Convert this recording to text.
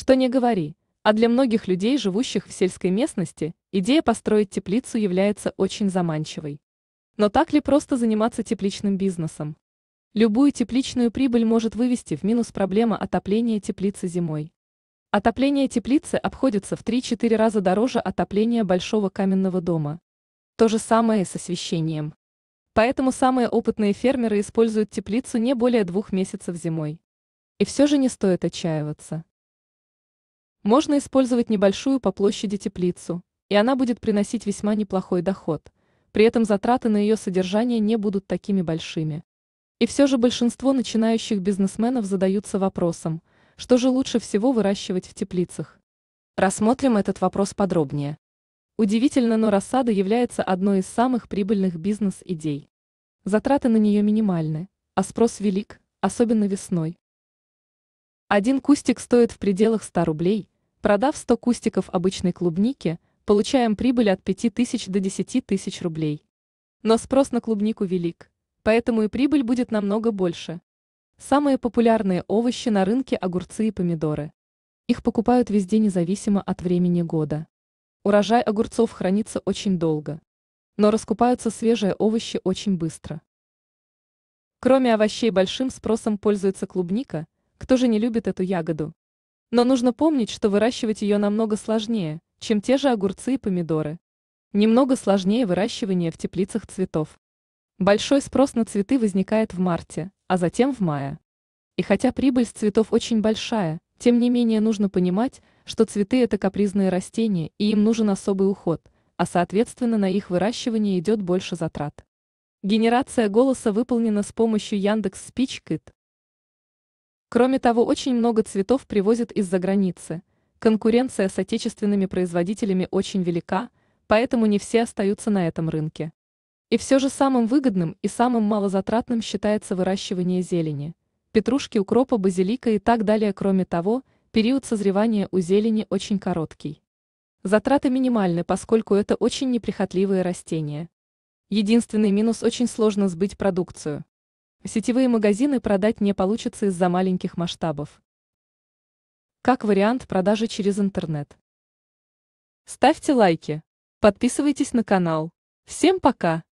Что не говори, а для многих людей, живущих в сельской местности, идея построить теплицу является очень заманчивой. Но так ли просто заниматься тепличным бизнесом? Любую тепличную прибыль может вывести в минус проблема отопления теплицы зимой. Отопление теплицы обходится в 3-4 раза дороже отопления большого каменного дома. То же самое и с освещением. Поэтому самые опытные фермеры используют теплицу не более двух месяцев зимой. И все же не стоит отчаиваться. Можно использовать небольшую по площади теплицу, и она будет приносить весьма неплохой доход. При этом затраты на ее содержание не будут такими большими. И все же большинство начинающих бизнесменов задаются вопросом, что же лучше всего выращивать в теплицах. Рассмотрим этот вопрос подробнее. Удивительно, но рассада является одной из самых прибыльных бизнес-идей. Затраты на нее минимальны, а спрос велик, особенно весной. Один кустик стоит в пределах 100 рублей – Продав 100 кустиков обычной клубники, получаем прибыль от 5 тысяч до 10 тысяч рублей. Но спрос на клубнику велик, поэтому и прибыль будет намного больше. Самые популярные овощи на рынке – огурцы и помидоры. Их покупают везде независимо от времени года. Урожай огурцов хранится очень долго. Но раскупаются свежие овощи очень быстро. Кроме овощей большим спросом пользуется клубника, кто же не любит эту ягоду? Но нужно помнить, что выращивать ее намного сложнее, чем те же огурцы и помидоры. Немного сложнее выращивание в теплицах цветов. Большой спрос на цветы возникает в марте, а затем в мае. И хотя прибыль с цветов очень большая, тем не менее нужно понимать, что цветы – это капризные растения, и им нужен особый уход, а соответственно на их выращивание идет больше затрат. Генерация голоса выполнена с помощью Яндекс Спичкит, Кроме того, очень много цветов привозят из-за границы. Конкуренция с отечественными производителями очень велика, поэтому не все остаются на этом рынке. И все же самым выгодным и самым малозатратным считается выращивание зелени. Петрушки, укропа, базилика и так далее. Кроме того, период созревания у зелени очень короткий. Затраты минимальны, поскольку это очень неприхотливые растения. Единственный минус – очень сложно сбыть продукцию. Сетевые магазины продать не получится из-за маленьких масштабов. Как вариант продажи через интернет. Ставьте лайки. Подписывайтесь на канал. Всем пока!